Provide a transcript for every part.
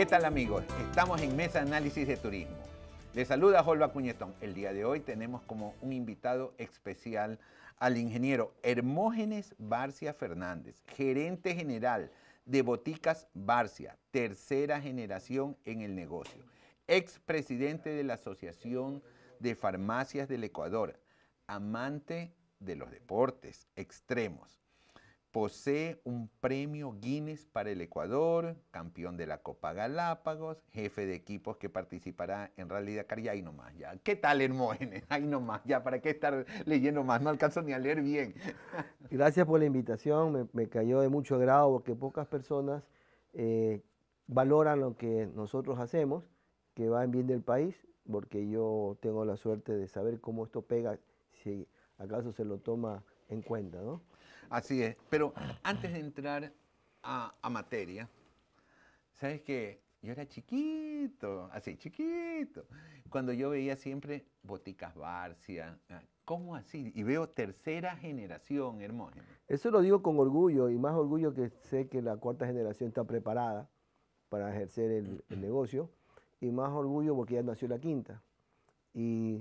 ¿Qué tal amigos? Estamos en Mesa Análisis de Turismo. Les saluda Jolva Cuñetón. El día de hoy tenemos como un invitado especial al ingeniero Hermógenes Barcia Fernández, gerente general de Boticas Barcia, tercera generación en el negocio, expresidente de la Asociación de Farmacias del Ecuador, amante de los deportes extremos, Posee un premio Guinness para el Ecuador, campeón de la Copa Galápagos, jefe de equipos que participará en Rally Dakar. y ahí nomás, ya. ¿Qué tal, Hermógenes? Ahí nomás, ya. ¿Para qué estar leyendo más? No alcanzo ni a leer bien. Gracias por la invitación. Me, cayó de mucho agrado porque pocas personas eh, valoran lo que nosotros hacemos, que va en bien del país, porque yo tengo la suerte de saber cómo esto pega, si acaso se lo toma en cuenta, ¿no? Así es. Pero antes de entrar a, materia, ¿sabes qué? Yo era chiquito, así, chiquito. Cuando yo veía siempre boticas Barcia, ah, ¿cómo así? Y veo tercera generación, Hermógenes. Eso lo digo con orgullo y más orgullo que sé que la cuarta generación está preparada para ejercer el, el negocio y más orgullo porque ya nació la quinta. Y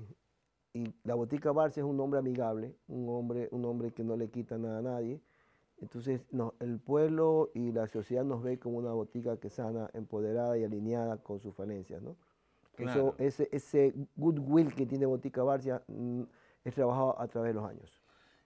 y la botica Barcia es un hombre amigable, un hombre, un hombre que no le quita nada a nadie. Entonces, no, el pueblo y la sociedad nos ve como una botica que sana, empoderada y alineada con sus falencias, ¿no? Eso, ese, ese goodwill que tiene Botica Barcia mm, es trabajado a través de los años.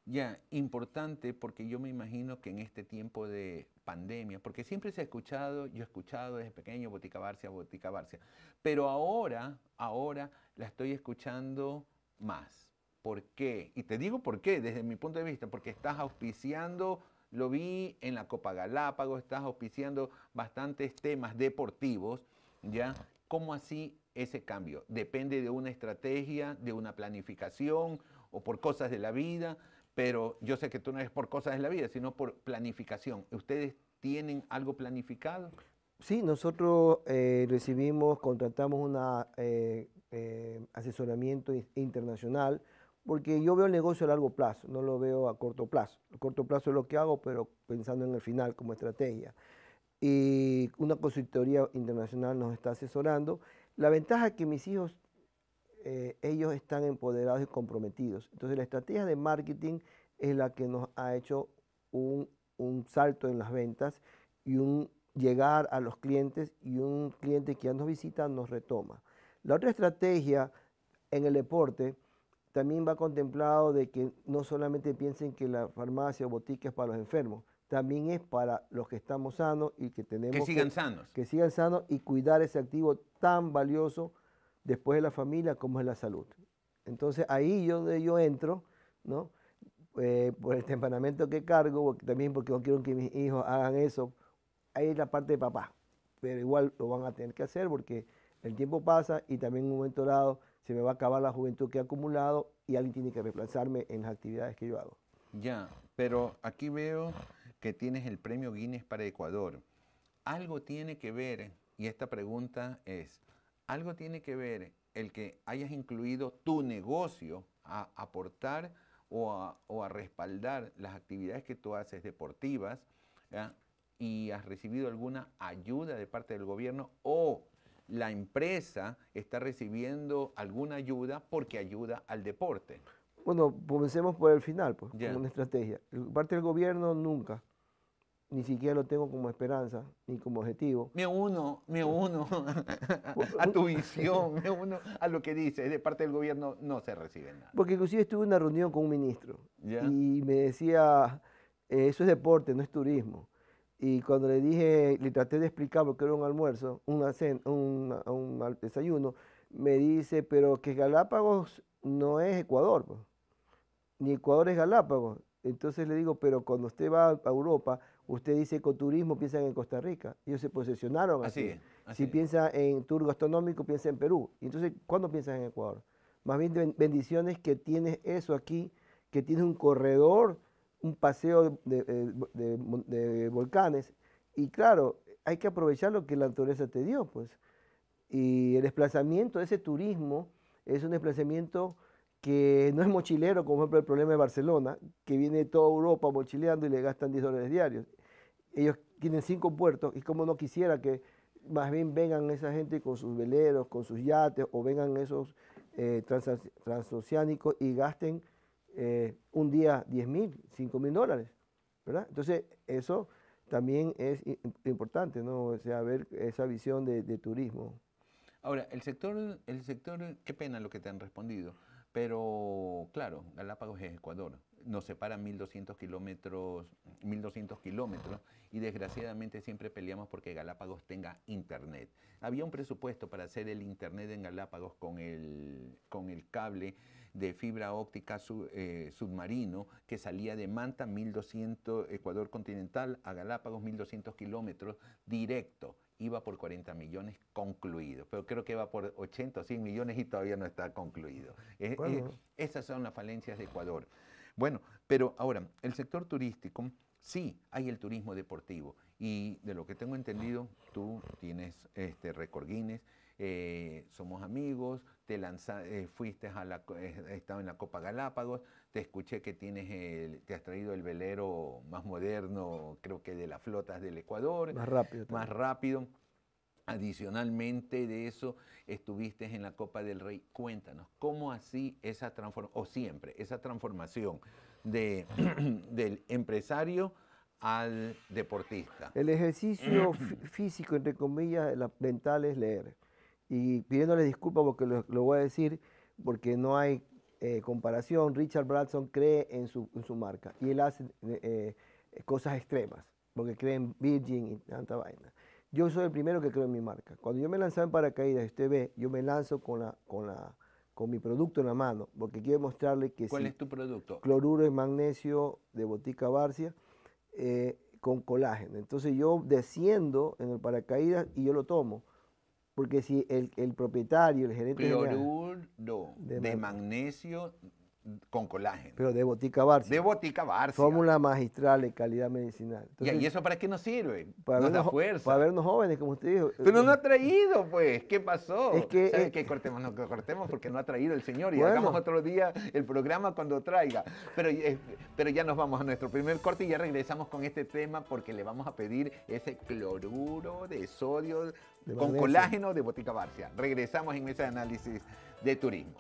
Ya, importante porque yo me imagino que en este tiempo de pandemia, porque siempre se ha escuchado, yo he escuchado desde pequeño Botica Barcia, Botica Barcia, pero ahora, ahora la estoy escuchando más. ¿Por qué? Y te digo por qué desde mi punto de vista, porque estás auspiciando, lo vi en la Copa Galápagos, estás auspiciando bastantes temas deportivos, ¿ya? ¿Cómo así ese cambio? Depende de una estrategia, de una planificación o por cosas de la vida, pero yo sé que tú no es por cosas de la vida, sino por planificación. ¿Ustedes tienen algo planificado? Sí, nosotros eh, recibimos, contratamos una eh, eh, asesoramiento internacional, porque yo veo el negocio a largo plazo, no lo veo a corto plazo. A corto plazo es lo que hago, pero pensando en el final como estrategia. Y una consultoría internacional nos está asesorando. La ventaja es que mis hijos, eh, ellos están empoderados y comprometidos. Entonces la estrategia de marketing es la que nos ha hecho un, un salto en las ventas y un llegar a los clientes y un cliente que ya nos visita nos retoma. La otra estrategia en el deporte también va contemplado de que no solamente piensen que la farmacia o botica es para los enfermos, también es para los que estamos sanos y que tenemos... Que sigan sanos. Que sigan sanos y cuidar ese activo tan valioso después de la familia como es la salud. Entonces ahí yo, yo entro, ¿no? Eh, por el temperamento que cargo, también porque no quiero que mis hijos hagan eso, ahí es la parte de papá, pero igual lo van a tener que hacer porque el tiempo pasa y también en un momento dado se me va a acabar la juventud que he acumulado y alguien tiene que reemplazarme en las actividades que yo hago. Ya, pero aquí veo que tienes el premio Guinness para Ecuador. Algo tiene que ver, y esta pregunta es, algo tiene que ver el que hayas incluido tu negocio a aportar o a, respaldar las actividades que tú haces deportivas y has recibido alguna ayuda de parte del gobierno o la empresa está recibiendo alguna ayuda porque ayuda al deporte? Bueno, comencemos por el final, pues, con una estrategia. Parte del gobierno nunca, ni siquiera lo tengo como esperanza, ni como objetivo. Me uno, me uno a tu visión, me uno a lo que dices, de parte del gobierno no se recibe nada. Porque inclusive estuve en una reunión con un ministro y me decía, eh, eso es deporte, no es turismo. Y cuando le dije, le traté de explicar porque era un almuerzo, un, un, desayuno, me dice, pero que Galápagos no es Ecuador, ni Ecuador es Galápagos. Entonces le digo, pero cuando usted va a Europa, usted dice ecoturismo, piensa en Costa Rica. Ellos se posesionaron así. Si piensa en tour gastronómico, piensa en Perú. Entonces, ¿cuándo piensas en Ecuador? Más bien bendiciones que tienes eso aquí, que tienes un corredor un paseo eh, de, volcanes. Y claro, hay que aprovechar lo que la naturaleza te dio, pues. Y el desplazamiento, ese turismo, es un desplazamiento que no es mochilero, como por ejemplo el problema de Barcelona, que viene toda Europa mochileando y le gastan 10 dólares diarios. Ellos tienen cinco puertos y como no quisiera que más bien vengan esa gente con sus veleros, con sus yates o vengan esos eh, transoceánicos y gasten eh, un día 10 mil, 5 mil dólares, ¿verdad? Entonces, eso también es importante, ¿no? O sea, ver esa visión de, de turismo. Ahora, el sector, el sector, qué pena lo que te han respondido, pero claro, Galápagos es Ecuador. Nos separan 1.200 kilómetros, 1.200 kilómetros y desgraciadamente siempre peleamos porque Galápagos tenga internet. Había un presupuesto para hacer el internet en Galápagos con el, con el cable de fibra óptica eh, submarino que salía de Manta, 1.200 Ecuador continental a Galápagos, 1.200 kilómetros directo iba por 40 millones concluido, pero creo que va por 80 o 100 millones y todavía no está concluido. esas son las falencias de Ecuador. Bueno, pero ahora, el sector turístico, sí, hay el turismo deportivo y de lo que tengo entendido, tú tienes este récord Guinness, eh, somos amigos, te lanza, eh, fuiste a la, eh, en la Copa Galápagos, te escuché que tienes te has traído el velero más moderno, creo que de las flotas del Ecuador. Más rápido. Más rápido. Adicionalmente de eso, estuviste en la Copa del Rey. Cuéntanos, ¿cómo así esa transformación, o siempre, esa transformación de, del empresario al deportista? El ejercicio físico, entre comillas, la mental es leer y pidiéndole disculpas porque lo, voy a decir, porque no hay eh, comparación, Richard Branson cree en su, marca y él hace eh, eh, cosas extremas, porque cree en Virgin y tanta vaina. Yo soy el primero que creo en mi marca. Cuando yo me lanzaba en paracaídas, usted ve, yo me lanzo con, la, con, la, con mi producto en la mano, porque quiero mostrarle que ¿Cuál es tu producto? Cloruro de magnesio de Botica Barcia. con colágeno. Entonces yo desciendo en el paracaídas y yo lo tomo. Porque si el, propietario, el gerente... de magnesio con colágeno. Pero de Botica Barcia. De Botica Barcia. Fórmula magistral de calidad medicinal. ¿Y eso para qué nos sirve? Para nos vernos, fuerza. Para vernos jóvenes, como usted dijo. Pero no, eh, ha traído, pues. ¿Qué pasó? Es que... Eh, que cortemos? No, cortemos porque no ha traído el señor. Y hagamos otro día el programa cuando traiga. Pero, eh, pero ya nos vamos a nuestro primer corte y ya regresamos con este tema porque le vamos a pedir ese cloruro de sodio con colágeno de Botica Barcia. Regresamos en ese análisis de turismo.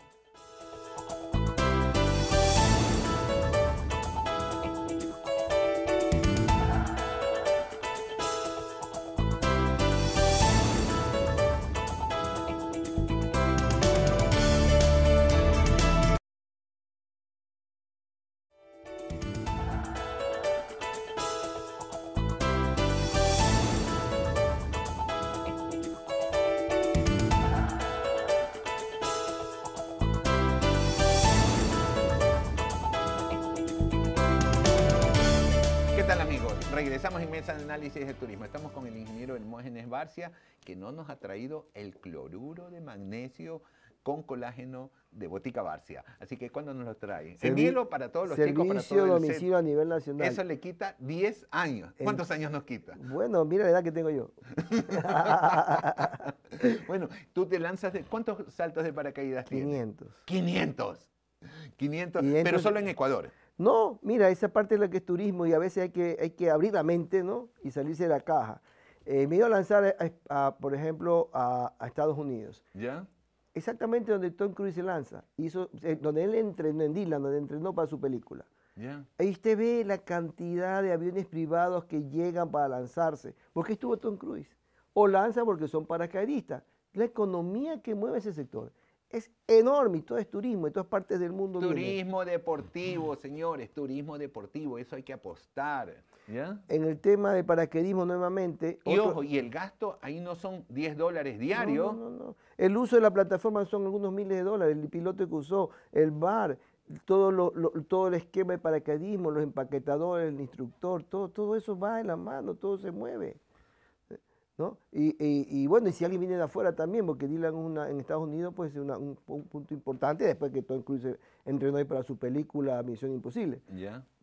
análisis de turismo. Estamos con el ingeniero Hermógenes Barcia, que no nos ha traído el cloruro de magnesio con colágeno de Botica Barcia. Así que, ¿cuándo nos lo trae? El hielo para todos los chicos, para Servicio domicilio a nivel nacional. Eso le quita 10 años. ¿Cuántos años nos quita? Bueno, mira la edad que tengo yo. bueno, tú te lanzas de... ¿Cuántos saltos de paracaídas tienes? 500. 500. 500, pero solo en Ecuador. No, mira, esa parte es la que es turismo y a veces hay que, hay que abrir la mente ¿no? y salirse de la caja. Eh, me iba a lanzar, por ejemplo, a, Estados Unidos. ¿Ya? Exactamente donde Tom Cruise se lanza, hizo, eh, donde él entrenó, en Disneyland, donde entrenó para su película. Ahí usted ve la cantidad de aviones privados que llegan para lanzarse. ¿Por qué estuvo Tom Cruise? O lanza porque son paracaidistas. La economía que mueve ese sector es enorme y todo es turismo en todas partes del mundo. Turismo deportivo, señores, turismo deportivo, eso hay que apostar. En el tema de paraquedismo nuevamente. Y ojo, y el gasto ahí no son 10 dólares diarios. No, no, no, El uso de la plataforma son algunos miles de dólares, el piloto que usó, el bar, todo, todo el esquema de paracaidismo, los empaquetadores, el instructor, todo, todo eso va en la mano, todo se mueve. Y, bueno, y si alguien viene de afuera también, porque Dylan una, en Estados Unidos pues es un, punto importante después que todo incluso entrenó ahí para su película Misión Imposible.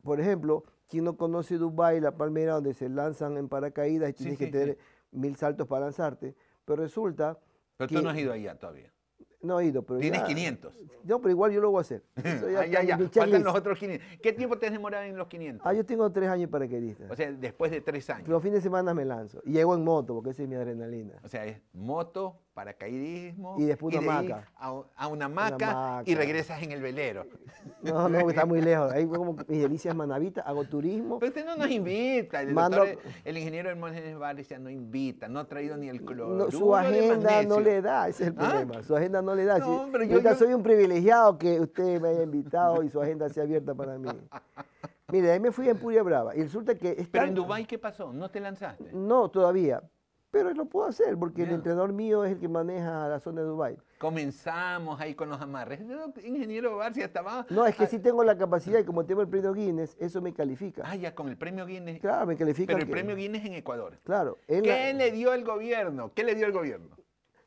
Por ejemplo, quien no conoce Dubai, la palmera donde se lanzan en paracaídas y tienes que tener mil saltos para lanzarte, pero resulta... Pero tú no has ido allá todavía. No he ido, pero. Tienes 500. No, pero igual yo lo voy a hacer. Ya ah, ya, ya. Faltan los otros 500. ¿Qué tiempo te has demorado en los 500? Ah, yo tengo tres años para que diste. O sea, después de tres años. Los fines de semana me lanzo. Y llego en moto, porque esa es mi adrenalina. O sea, es moto, paracaidismo. Y después a, una maca y regresas en el velero. No, no, está muy lejos. Ahí como mis delicias manavitas. hago turismo. Pero usted no nos invita. El, Mando, el ingeniero Hermógenes ya no invita, no ha traído ni el cloro. su agenda no le da, ese es el problema. ¿Ah? Su agenda no le da. yo, ya soy un privilegiado que usted me haya invitado y su agenda sea abierta para mí. Mire, ahí me fui a Empuria Brava y resulta que... Pero en Dubái, ¿qué pasó? ¿No te lanzaste? No, todavía pero lo puedo hacer porque el entrenador mío es el que maneja la zona de Dubái. Comenzamos ahí con los amarres. ingeniero Barcia, estaba... No, es que sí tengo la capacidad y como tengo el premio Guinness, eso me califica. Ah, ya, con el premio Guinness. Claro, me califica. Pero el premio Guinness en Ecuador. Claro. ¿Qué le dio el gobierno? ¿Qué le dio el gobierno?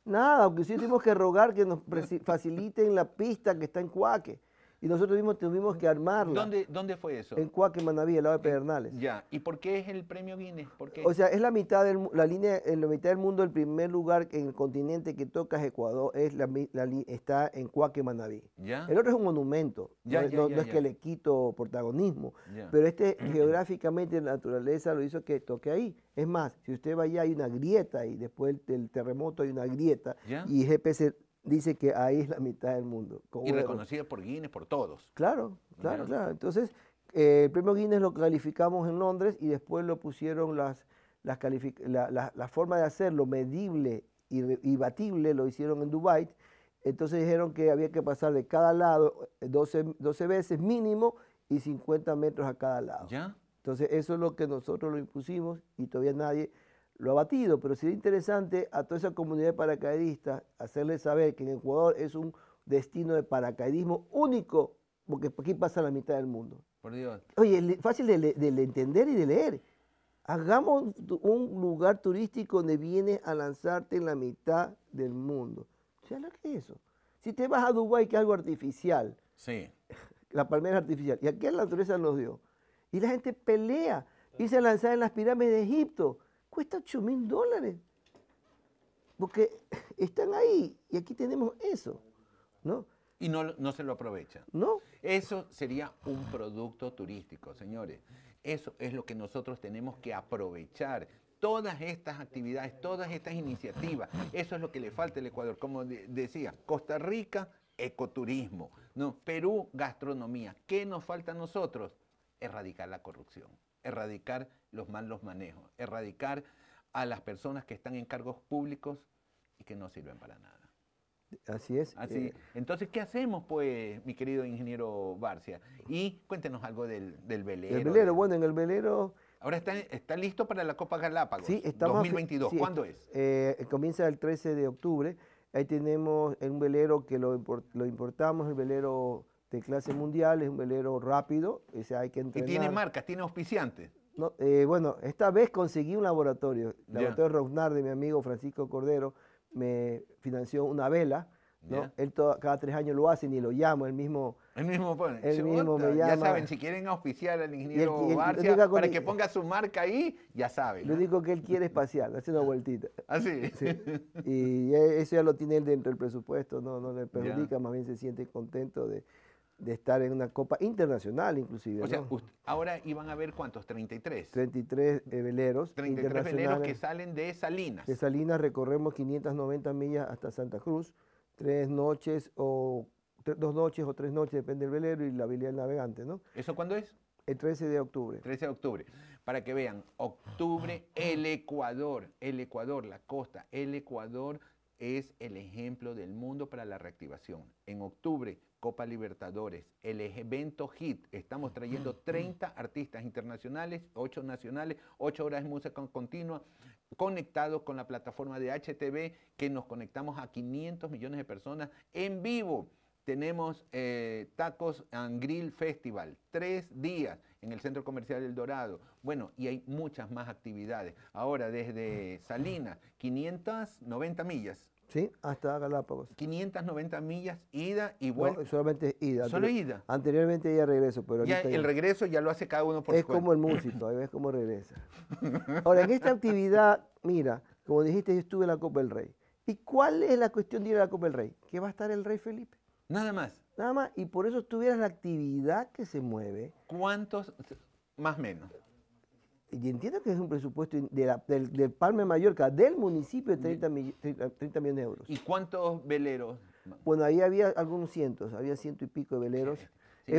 Nada, aunque sí tuvimos que rogar que nos faciliten la pista que está en Cuaque. Y nosotros mismos tuvimos que armarla. ¿Dónde, dónde fue eso? En cuaque Manaví, lado de eh, Pedernales. Ya, ¿y por qué es el premio Guinness? O sea, es la mitad del, la línea, en la mitad del mundo, el primer lugar en el continente que toca Ecuador, es la, está en Cuac, Manaví. Ya. El otro es un monumento, no, es que le quito protagonismo, pero este geográficamente la naturaleza lo hizo que toque ahí. Es más, si usted va allá hay una grieta y después del terremoto hay una grieta y GPS dice que ahí es la mitad del mundo. y reconocida por Guinness, por todos. Claro, claro, claro. Entonces, eh, el premio Guinness lo calificamos en Londres y después lo pusieron las, las la, forma de hacerlo medible y, batible, lo hicieron en Dubai Entonces dijeron que había que pasar de cada lado 12, eh, 12 veces mínimo y 50 metros a cada lado. ¿Ya? Entonces, eso es lo que nosotros lo impusimos y todavía nadie lo ha batido, pero sería interesante a toda esa comunidad de paracaidistas hacerles saber que en Ecuador es un destino de paracaidismo único, porque aquí pasa la mitad del mundo. Por Dios. Oye, es fácil de, entender y de leer. Hagamos un lugar turístico donde vienes a lanzarte en la mitad del mundo. O sea, ¿qué es eso? Si te vas a Dubái, que es algo artificial. Sí. La palmera es artificial. Y aquí la naturaleza nos dio. Y la gente pelea. y se lanzar en las pirámides de Egipto cuesta 8 mil dólares. Porque están ahí y aquí tenemos eso, ¿no? Y no, no se lo aprovechan. No. Eso sería un producto turístico, señores. Eso es lo que nosotros tenemos que aprovechar todas estas actividades, todas estas iniciativas. Eso es lo que le falta al Ecuador. Como decía, Costa Rica, ecoturismo. No, Perú, gastronomía. ¿Qué nos falta a nosotros? Erradicar la corrupción, erradicar los malos manejos, erradicar a las personas que están en cargos públicos y que no sirven para nada. Así es. Eh. Entonces, ¿qué hacemos, pues, mi querido ingeniero Barcia? Y cuéntenos algo del, velero. El velero, bueno, en el velero... Ahora está, está listo para la Copa Galápagos. 2022, ¿cuándo es? Eh, eh, comienza el 13 de octubre. Ahí tenemos un velero que lo, lo importamos, el velero de clase mundial, es un velero rápido, ese hay que entrenar. Y tiene marcas, tiene auspiciantes. Eh, bueno, esta vez conseguí un laboratorio. El laboratorio Rognar de mi amigo Francisco Cordero me financió una vela. ¿no? Él cada tres años lo hace, y lo llamo, él mismo... El mismo pone. mismo me llama. Ya saben, si quieren auspiciar al ingeniero García para que ponga su marca ahí, ya saben. Lo único que él quiere es pasear, hace una vueltita. ¿Ah, sí? Y e, eso ya lo tiene él dentro del presupuesto, no, no le perjudica, más bien se siente contento de de estar en una copa internacional inclusive. O sea, ahora iban a ver cuántos, 33. 33 eh, veleros. 33 veleros que salen de Salinas. De Salinas recorremos 590 millas hasta Santa Cruz, tres noches o dos noches o tres noches, depende del velero y la habilidad del navegante, ¿no? ¿Eso cuándo es? El 13 de octubre. 13 de octubre. Para que vean, octubre, el Ecuador, el Ecuador, la costa, el Ecuador es el ejemplo del mundo para la reactivación. En octubre Copa Libertadores, el evento HIT. Estamos trayendo 30 artistas internacionales, 8 nacionales, 8 horas de música continua, conectados con la plataforma de HTV, que nos conectamos a 500 millones de personas en vivo. Tenemos eh, Tacos and Grill Festival, tres días en el Centro Comercial El Dorado. Bueno, y hay muchas más actividades. Ahora, desde Salinas, 590 millas Sí, hasta Galápagos. 590 millas, ida y vuelta. solamente ida. Solo ida. Anteriormente ya regreso, pero ya, El regreso ya lo hace cada uno por su Es como el músico, ahí ves cómo regresa. Ahora, en esta actividad, mira, como dijiste, yo estuve en la Copa del Rey. ¿Y cuál es la cuestión de ir a la Copa del Rey? Que va a estar el Rey Felipe. Nada más. Nada más. Y por eso tuvieras la actividad que se mueve. ¿Cuántos? Más o menos y entiendo que es un presupuesto de del, Palme Mallorca, del municipio, de 30, millones de euros. ¿Y cuántos veleros? Bueno, ahí había algunos cientos, había ciento y pico de veleros.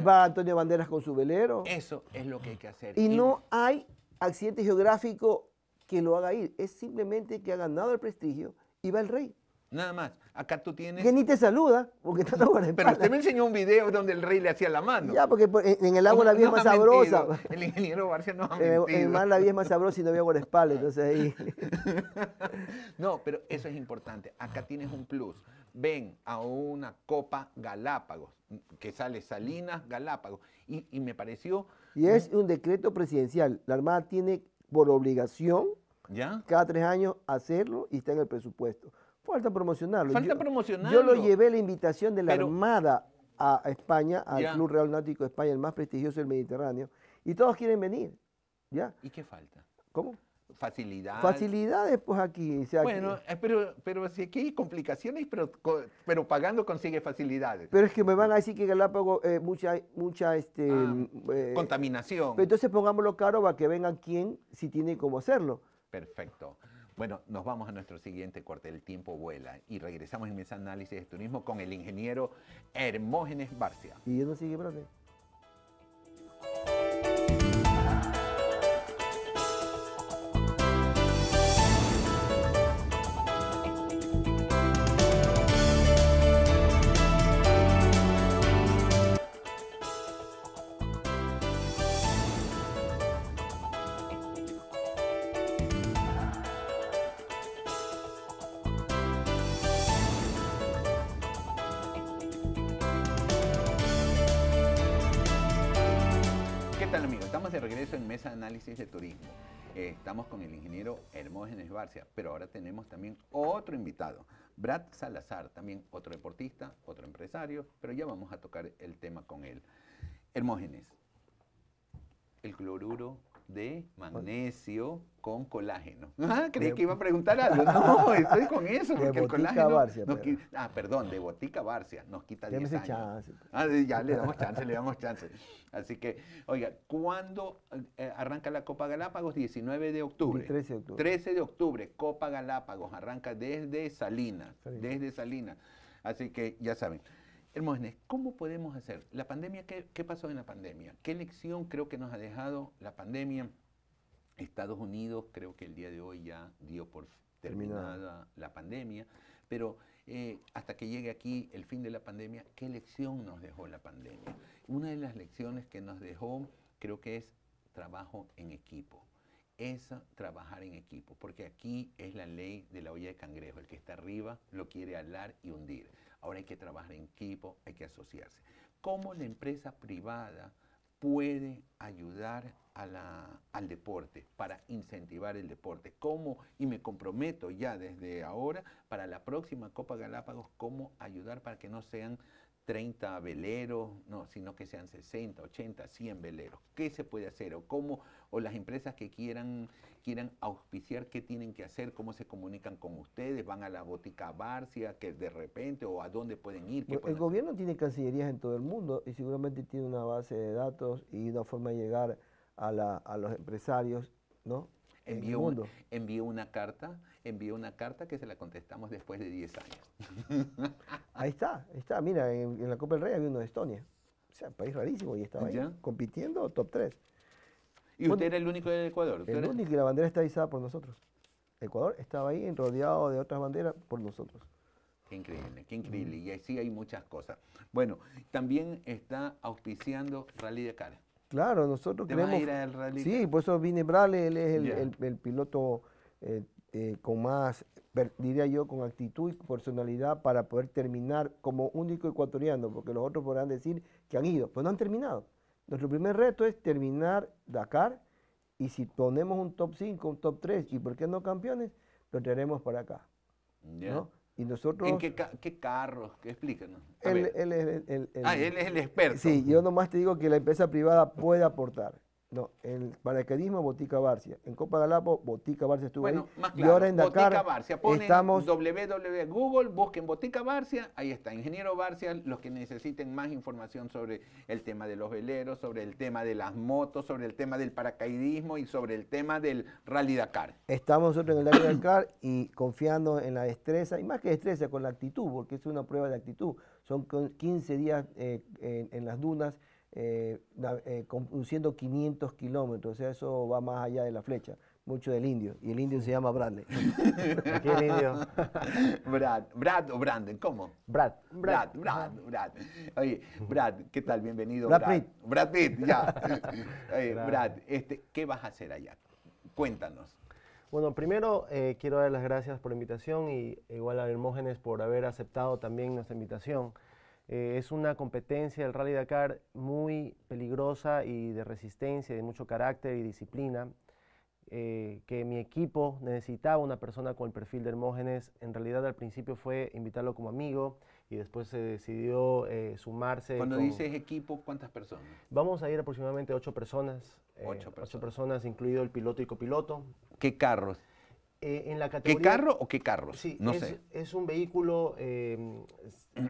va Antonio Banderas con su velero. Eso es lo que hay que hacer. y no hay accidente geográfico que lo haga ir. Es simplemente que ha ganado el prestigio y va el rey. Nada más. Acá tú tienes. Que ni te saluda, porque está no Pero usted me enseñó un video donde el rey le hacía la mano. Ya, porque en el agua la vía es más sabrosa. El ingeniero García no ha mentido. En el mar la vía es más sabrosa y no había espalda. entonces ahí. no, pero eso es importante. Acá tienes un plus. Ven a una copa Galápagos, que sale Salinas Galápagos. Y, me pareció. Y es un decreto presidencial. La Armada tiene por obligación ¿Ya? cada tres años hacerlo y está en el presupuesto. Falta promocionarlo. Falta promocionarlo. Yo lo llevé la invitación de la Armada a España, al Club Real Náutico de España, el más prestigioso del Mediterráneo, y todos quieren venir. ¿ya? ¿Y qué falta? ¿Cómo? Facilidades. Facilidades, pues aquí. bueno, eh, pero, pero si aquí hay complicaciones, pero, pero pagando consigue facilidades. Pero es que me van a decir que Galápagos, eh, mucha, mucha este, ah, mm, eh, contaminación. entonces pongámoslo caro para que vengan quien si tiene cómo hacerlo. Perfecto. Bueno, nos vamos a nuestro siguiente corte, el tiempo vuela, y regresamos en Mesa Análisis de Turismo con el ingeniero Hermógenes Barcia. Y yo no sigue, brother. de turismo. Eh, estamos con el ingeniero Hermógenes Barcia, pero ahora tenemos también otro invitado, Brad Salazar, también otro deportista, otro empresario, pero ya vamos a tocar el tema con él. Hermógenes, el cloruro de magnesio con colágeno. Ah, creí que iba a preguntar algo. No, estoy con eso, porque el colágeno. Barcia, Ah, perdón, de Botica Barcia nos quita 10 años. Chance. Ah, ya le damos chance, le damos chance. Así que, oiga, ¿cuándo eh, arranca la Copa Galápagos? 19 de octubre. 13 de octubre. 13 de octubre, Copa Galápagos arranca desde Salinas. desde Salinas. Así que ya saben. Hermógenes, ¿cómo podemos hacer? La pandemia, qué, pasó en la pandemia? ¿Qué lección creo que nos ha dejado la pandemia? Estados Unidos creo que el día de hoy ya dio por terminada, la pandemia, pero eh, hasta que llegue aquí el fin de la pandemia, ¿qué lección nos dejó la pandemia? Una de las lecciones que nos dejó creo que es trabajo en equipo es trabajar en equipo, porque aquí es la ley de la olla de cangrejo, el que está arriba lo quiere hablar y hundir. Ahora hay que trabajar en equipo, hay que asociarse. ¿Cómo la empresa privada puede ayudar al deporte, para incentivar el deporte. ¿Cómo? Y me comprometo ya desde ahora para la próxima Copa Galápagos, cómo ayudar para que no sean 30 veleros, no, sino que sean 60, 80, 100 veleros. ¿Qué se puede hacer o cómo o las empresas que quieran quieran auspiciar qué tienen que hacer, cómo se comunican con ustedes, van a la botica Barcia que de repente o a dónde pueden ir? el gobierno tiene cancillerías en todo el mundo y seguramente tiene una base de datos y una forma de llegar a, los empresarios, ¿no? Envío, envió una carta envió una carta que se la contestamos después de 10 años. ahí está, ahí está. Mira, en, la Copa del Rey había uno de Estonia. O sea, país rarísimo y estaba ahí compitiendo top 3. ¿Y usted era el único del Ecuador? El único y la bandera está izada por nosotros. Ecuador estaba ahí rodeado de otras banderas por nosotros. Qué increíble, qué increíble. Y así hay muchas cosas. Bueno, también está auspiciando Rally de Cara. Claro, nosotros queremos... sí, por eso vine Brale, él es el, piloto eh, eh, con más, diría yo, con actitud y personalidad para poder terminar como único ecuatoriano, porque los otros podrán decir que han ido, pues no han terminado. Nuestro primer reto es terminar Dakar y si ponemos un top 5, un top 3 y por qué no campeones, lo traeremos para acá. Y nosotros... ¿En qué, carros? qué Explícanos. ah, él es el experto. Sí, yo nomás te digo que la empresa privada puede aportar. No, el paracaidismo Botica Barcia. En Copa Galapo, Botica Barcia estuvo bueno, ahí. Más y ahora en Dakar Botica Barcia. Ponen estamos... www e, Google, busquen Botica Barcia, ahí está, Ingeniero Barcia, los que necesiten más información sobre el tema de los veleros, sobre el tema de las motos, sobre el tema del paracaidismo y sobre el tema del Rally Dakar. Estamos nosotros en el Rally Dakar y confiando en la destreza, y más que destreza, con la actitud, porque es una prueba de actitud. Son 15 días eh, en las dunas eh, eh, conduciendo 500 kilómetros, o sea, eso va más allá de la flecha, mucho del indio, y el indio se llama Bradley. ¿Qué el indio? Brad, Brad o Brandon, ¿cómo? Brad. Brad, Brad, Brad. Oye, Brad, ¿qué tal? Bienvenido. Brad, Brad. Pitt. Brad Pitt, ya. Brad. este, ¿qué vas a hacer allá? Cuéntanos. Bueno, primero eh, quiero dar las gracias por la invitación y igual a Hermógenes por haber aceptado también nuestra invitación. Eh, es una competencia, del Rally Dakar, muy peligrosa y de resistencia, de mucho carácter y disciplina. Eh, que mi equipo necesitaba una persona con el perfil de Hermógenes. En realidad al principio fue invitarlo como amigo y después se decidió eh, sumarse. Cuando dices equipo, ¿cuántas personas? Vamos a ir aproximadamente ocho personas. Ocho, ocho personas, incluido el piloto y copiloto. ¿Qué carros eh, en la categoría, ¿Qué carro o qué carro? Sí, no sé. Es un vehículo, em,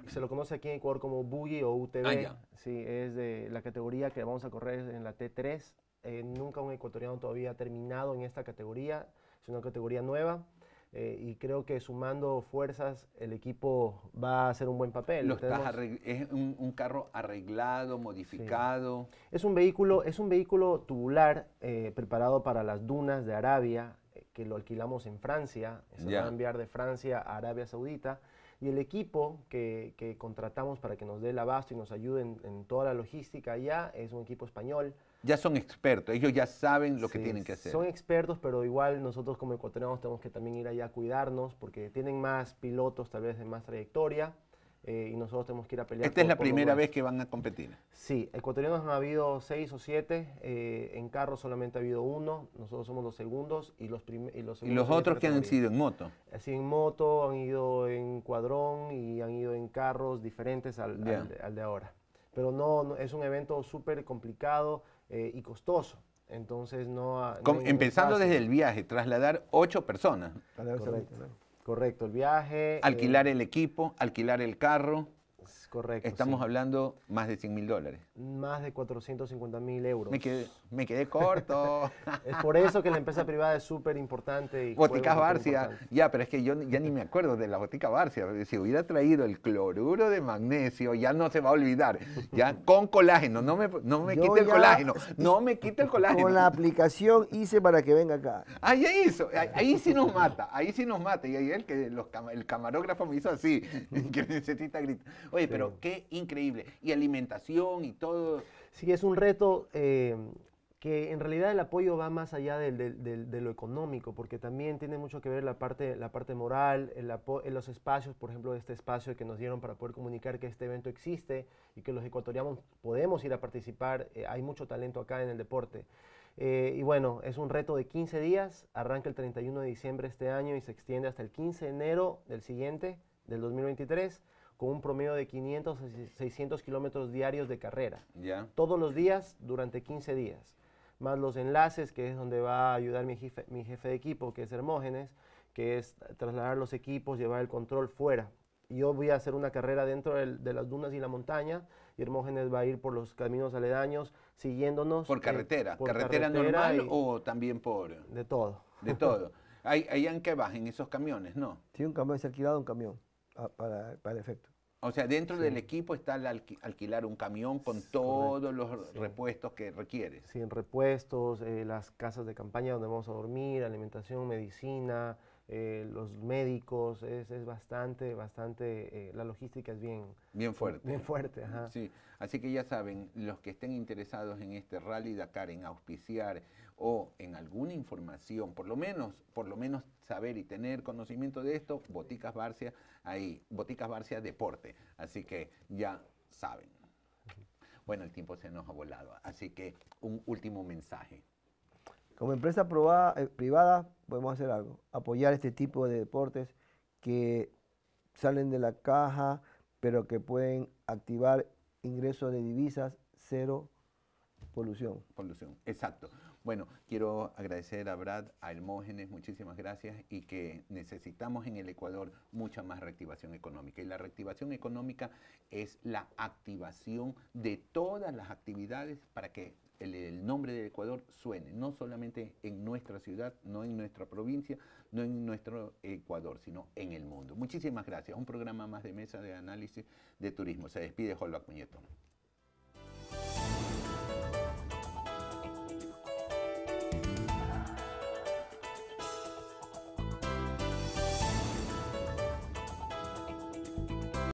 se lo conoce aquí en Ecuador como buggy o UTV. Ah, sí, es de la categoría que vamos a correr en la T3. Eh, nunca un ecuatoriano todavía ha terminado en esta categoría. Es una categoría nueva. Eh, y creo que sumando fuerzas el equipo va a hacer un buen papel. es un, carro arreglado, modificado. Es un vehículo, es un vehículo tubular preparado para las dunas de Arabia que lo alquilamos en Francia, se va a enviar de Francia a Arabia Saudita, y el equipo que, contratamos para que nos dé el abasto y nos ayude en, toda la logística allá es un equipo español. Ya son expertos, ellos ya saben lo que tienen que hacer. Son expertos, pero igual nosotros como ecuatorianos tenemos que también ir allá a cuidarnos porque tienen más pilotos tal vez de más trayectoria eh, y nosotros tenemos que ir a pelear. Esta es la primera vez que van a competir. Sí, ecuatorianos han habido seis o siete, eh, en carro solamente ha habido uno, nosotros somos los segundos y los, y ¿Y los otros que han sido en moto. Así eh, en moto, han ido en cuadrón y han ido en carros diferentes al, de ahora. Pero no, es un evento súper complicado y costoso. Entonces no... empezando desde el viaje, trasladar ocho personas. Correcto, el viaje. Alquilar eh, el equipo, alquilar el carro. Correcto. Estamos hablando más de 100 mil dólares. Más de 450 mil euros. Me quedé, me quedé corto. es por eso que la empresa privada es súper importante. Botica Barcia. Ya, pero es que yo ya ni me acuerdo de la botica Barcia. Si hubiera traído el cloruro de magnesio, ya no se va a olvidar. Ya con colágeno. No me, no me quite el colágeno. No me quite el colágeno. Con la aplicación hice para que venga acá. Ah, ya hizo. Ahí, sí nos mata. Ahí sí nos mata. Y ahí el, que el camarógrafo me hizo así. Que necesita gritar. Oye, pero qué increíble. Y alimentación y todo. Sí, es un reto eh, que en realidad el apoyo va más allá de, lo económico, porque también tiene mucho que ver la parte, la parte moral, en eh, los espacios, por ejemplo, este espacio que nos dieron para poder comunicar que este evento existe y que los ecuatorianos podemos ir a participar. Eh, hay mucho talento acá en el deporte. y bueno, es un reto de 15 días, arranca el 31 de diciembre de este año y se extiende hasta el 15 de enero del siguiente, del 2023 con un promedio de 500 a 600 kilómetros diarios de carrera. Todos los días durante 15 días. Más los enlaces, que es donde va a ayudar mi jefe, mi jefe de equipo, que es Hermógenes, que es trasladar los equipos, llevar el control fuera. Yo voy a hacer una carrera dentro de, las dunas y la montaña, y Hermógenes va a ir por los caminos aledaños siguiéndonos. ¿Por eh, carretera? ¿Carretera, normal o también por...? De todo. De todo. ¿Hay, hay en bajen esos camiones, no? Sí, un camión, es alquilado un camión para, el efecto. O sea, dentro del equipo está alquilar un camión con todos los repuestos que requiere. Sí, repuestos, eh, las casas de campaña donde vamos a dormir, alimentación, medicina, eh, los médicos, es, bastante, bastante, eh, la logística es bien... Bien fuerte. Bien fuerte, ajá. Sí, así que ya saben, los que estén interesados en este Rally Dakar, en auspiciar o en alguna información, por lo menos, por lo menos saber y tener conocimiento de esto, Boticas Barcia ahí, Boticas Barcia Deporte. Así que ya saben. Bueno, el tiempo se nos ha volado, así que un último mensaje. Como empresa eh, privada podemos hacer algo, apoyar este tipo de deportes que salen de la caja, pero que pueden activar ingresos de divisas, cero polución. Polución, exacto. Bueno, quiero agradecer a Brad, a Hermógenes, muchísimas gracias y que necesitamos en el Ecuador mucha más reactivación económica. Y la reactivación económica es la activación de todas las actividades para que el, nombre del Ecuador suene, no solamente en nuestra ciudad, no en nuestra provincia, no en nuestro Ecuador, sino en el mundo. Muchísimas gracias. Un programa más de Mesa de Análisis de Turismo. Se despide Holbach Cuñeto.